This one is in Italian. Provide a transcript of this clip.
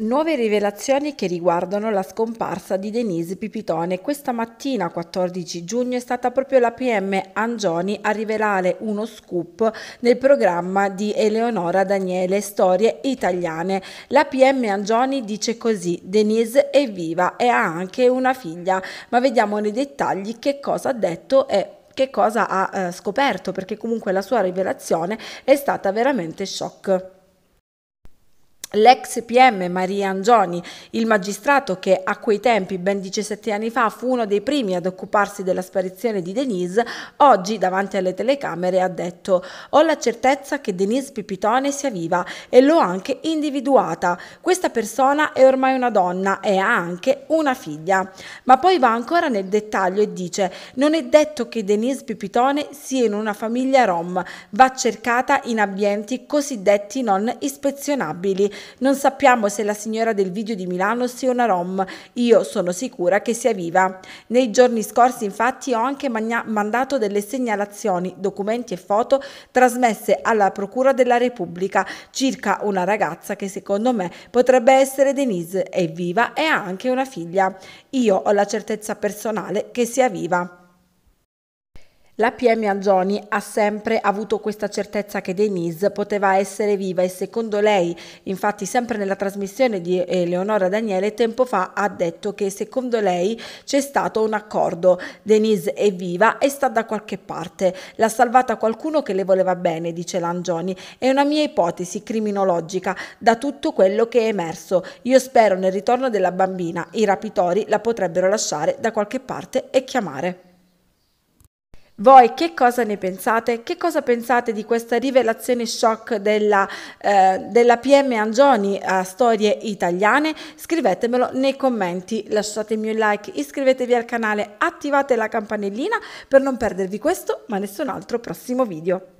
Nuove rivelazioni che riguardano la scomparsa di Denise Pipitone. Questa mattina, 14 giugno, è stata proprio la PM Angioni a rivelare uno scoop nel programma di Eleonora Daniele Storie Italiane. La PM Angioni dice così, Denise è viva e ha anche una figlia, ma vediamo nei dettagli che cosa ha detto e che cosa ha eh, scoperto, perché comunque la sua rivelazione è stata veramente shock. L'ex PM Maria Angioni, il magistrato che a quei tempi, ben 17 anni fa, fu uno dei primi ad occuparsi della sparizione di Denise, oggi davanti alle telecamere ha detto «Ho la certezza che Denise Pipitone sia viva e l'ho anche individuata. Questa persona è ormai una donna e ha anche una figlia». Ma poi va ancora nel dettaglio e dice «Non è detto che Denise Pipitone sia in una famiglia rom, va cercata in ambienti cosiddetti non ispezionabili» Non sappiamo se la signora del video di Milano sia una rom, io sono sicura che sia viva. Nei giorni scorsi infatti ho anche mandato delle segnalazioni, documenti e foto trasmesse alla Procura della Repubblica circa una ragazza che secondo me potrebbe essere Denise, è viva e ha anche una figlia. Io ho la certezza personale che sia viva. La PM Angioni ha sempre avuto questa certezza che Denise poteva essere viva e secondo lei, infatti sempre nella trasmissione di eh, Eleonora Daniele tempo fa ha detto che secondo lei c'è stato un accordo, Denise è viva e sta da qualche parte, l'ha salvata qualcuno che le voleva bene, dice l'Angioni, è una mia ipotesi criminologica da tutto quello che è emerso, io spero nel ritorno della bambina, i rapitori la potrebbero lasciare da qualche parte e chiamare. Voi che cosa ne pensate? Che cosa pensate di questa rivelazione shock della, eh, della PM Angioni a Storie Italiane? Scrivetemelo nei commenti, lasciatemi un like, iscrivetevi al canale, attivate la campanellina per non perdervi questo ma nessun altro prossimo video.